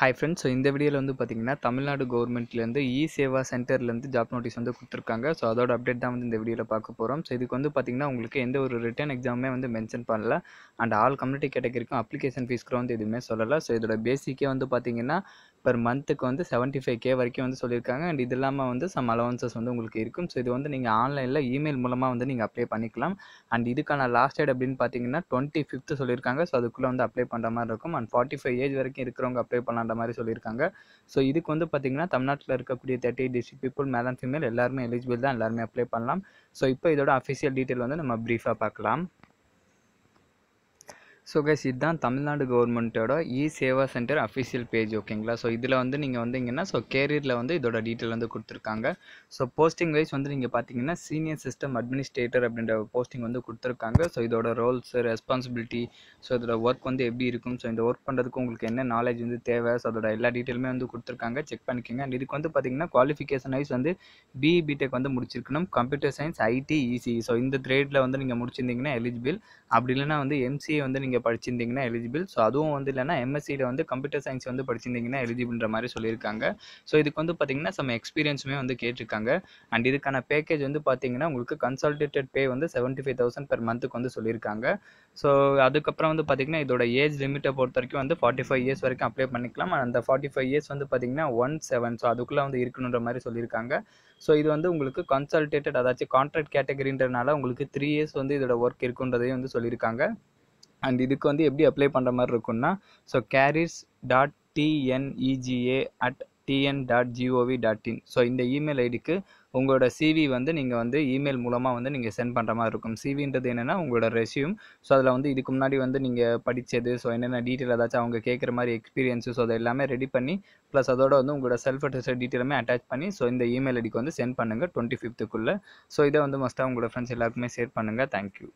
hi friends so இந்த வீடியோவில் வந்து பார்த்திங்கன்னா தமிழ்நாடு கவர்மெண்ட்லேருந்து இ சேவா சென்டர்லேருந்து ஜாப் நோட்டீஸ் வந்து கொடுத்துருக்காங்க ஸோ அதோட அப்டேட் தான் வந்து இந்த வீடியோவில் பார்க்க போகிறோம் ஸோ இதுக்கு வந்து பார்த்திங்கன்னா உங்களுக்கு எந்த ஒரு ரிட்டன் எக்ஸாமே வந்து மென்ஷன் பண்ணல அண்ட் ஆல் கம்யூனிட்டி கேட்டகரிக்கும் அப்ளிகேஷன் ஃபீஸ்க்கு வந்து எதுவுமே சொல்லலை ஸோ இதோட பேசிக்கே வந்து பார்த்திங்கன்னா பெர் மந்த்துக்கு வந்து செவன்ட்டி ஃபைவ் கே வரைக்கும் வந்து சொல்லியிருக்காங்க அண்ட் இது இல்லாமல் வந்து சம் அலவன்சஸ் வந்து உங்களுக்கு இருக்கும் ஸோ இது வந்து நீங்கள் ஆன்லைனில் இமெயில் மூலமாக வந்து நீங்கள் அப்ளை பண்ணிக்கலாம் அண்ட் இதுக்கான லாஸ்ட் டேட் அப்படின்னு பார்த்தீங்கன்னா டுவெண்ட்டி ஃபிஃப்த்து சொல்லியிருக்காங்க ஸோ அதுக்குள்ளே வந்து அப்ளை பண்ணுற மாதிரி இருக்கும் அண்ட் ஃபார்ட்டி ஃபைவ் ஏஜ் வரைக்கும் இருக்கிறவங்க அப்ளை பண்ணுற மாதிரி சொல்லியிருக்காங்க ஸோ இதுக்கு வந்து பார்த்தீங்கன்னா தமிழ்நாட்டில் இருக்கக்கூடிய thirty district people male and female எல்லாருமே எலிஜிபிள் தான் எல்லாருமே அப்ளை பண்ணலாம் ஸோ இப்போ இதோட அஃபிஷியல் டீட்டெயில் வந்து நம்ம ப்ரீஃபாக பார்க்கலாம் ஸோ கைஸ் இதுதான் தமிழ்நாடு கவர்மெண்ட்டோட e Seva centre official page ஓகேங்களா ஸோ இதில் வந்து நீங்கள் வந்தீங்கன்னா ஸோ கேரியரில் வந்து இதோட டீட்டெயில் வந்து கொடுத்துருக்காங்க ஸோ போஸ்டிங் வைஸ் வந்து நீங்கள் பார்த்தீங்கன்னா சீனியர் சிஸ்டம் அட்மினிஸ்ட்ரேட்டர் அப்படின்ற போஸ்டிங் வந்து கொடுத்துருக்காங்க ஸோ இதோட ரோல்ஸ் ரெஸ்பான்சிபிலிட்டி ஸோ இதோட ஒர்க் வந்து எப்படி இருக்கும் ஸோ இந்த ஒர்க் பண்ணுறதுக்கு உங்களுக்கு என்ன நாலேஜ் வந்து தேவை ஸோ அதோட எல்லா டீட்டெயிலுமே வந்து கொடுத்துருக்காங்க செக் பண்ணிக்கோங்க அண்ட் இதுக்கு வந்து பார்த்தீங்கன்னா குவாலிஃபிகேஷன் வைஸ் வந்து பிஇ பிடெக் e வந்து முடிச்சிருக்கணும் computer science IT EC so இந்த ட்ரேடில் வந்து நீங்கள் முடிச்சிருந்தீங்கன்னா எலிஜிபிள் அப்படி இல்லைனா வந்து எம்சிஏ வந்து நீங்கள் நீங்கள் படிச்சிருந்தீங்கன்னா எலிஜிபிள் ஸோ அதுவும் வந்து இல்லைனா எம்எஸ்சியில் வந்து கம்ப்யூட்டர் சயின்ஸ் வந்து படிச்சிருந்தீங்கன்னா எலிஜிபிள்ன்ற மாதிரி சொல்லியிருக்காங்க ஸோ இதுக்கு வந்து பார்த்தீங்கன்னா சம் எக்ஸ்பீரியன்ஸுமே வந்து கேட்டிருக்காங்க அண்ட் இதுக்கான பேக்கேஜ் வந்து பார்த்தீங்கன்னா உங்களுக்கு கன்சல்டேட்டட் பே வந்து செவன்ட்டி ஃபைவ் தௌசண்ட் பெர் மந்த்துக்கு வந்து சொல்லியிருக்காங்க ஸோ அதுக்கப்புறம் வந்து பார்த்தீங்கன்னா இதோட ஏஜ் லிமிட்டை பொறுத்த வரைக்கும் வந்து ஃபார்ட்டி ஃபைவ் இயர்ஸ் வரைக்கும் அப்ளை பண்ணிக்கலாம் அந்த ஃபார்ட்டி ஃபைவ் இயர்ஸ் வந்து பார்த்தீங்கன்னா ஒன் செவன் ஸோ அதுக்குள்ளே வந்து இருக்கணுன்ற மாதிரி சொல்லியிருக்காங்க ஸோ இது வந்து உங்களுக்கு கன்சல்டேட்டட் அதாச்சும் கான்ட்ராக்ட் கேட்டகரின்றனால உங்களுக்கு த்ரீ இயர்ஸ் வந்து இதோட ஒர்க் இருக்குன்றதையும் வந்து சொல்லியிருக்காங்க அண்ட் இதுக்கு வந்து எப்படி அப்ளை பண்ணுற மாதிரி இருக்குன்னா so careers dot TNEGA at TN dot gov dot in so இந்த இமெயில் ஐடிக்கு உங்களோட சிவி வந்து நீங்கள் வந்து இமெயில் மூலமாக வந்து நீங்கள் சென்ட் பண்ணுற மாதிரி இருக்கும் சிவின்றது என்னென்னா உங்களோட ரெசியூம் ஸோ அதில் வந்து இதுக்கு முன்னாடி வந்து நீங்கள் படித்தது ஸோ என்னென்ன டீட்டெயில் ஏதாச்சும் அவங்க கேட்குற மாதிரி எக்ஸ்பீரியன்ஸு ஸோ அதை எல்லாமே ரெடி பண்ணி ப்ளஸ் அதோட வந்து உங்களோட செல்ஃப் அட்டஸ்டட் டீட்டெயிலுமே அட்டாச் பண்ணி ஸோ இந்த இமெயில் ஐடிக்கு வந்து சென்ட் பண்ணுங்கள் டுவெண்ட்டி ஃபிஃப்த்துக்குள்ளே ஸோ இதை வந்து மஸ்ட்டாக உங்களோட ஃப்ரெண்ட்ஸ் எல்லாருக்குமே ஷேர் பண்ணுங்கள் தேங்க்யூ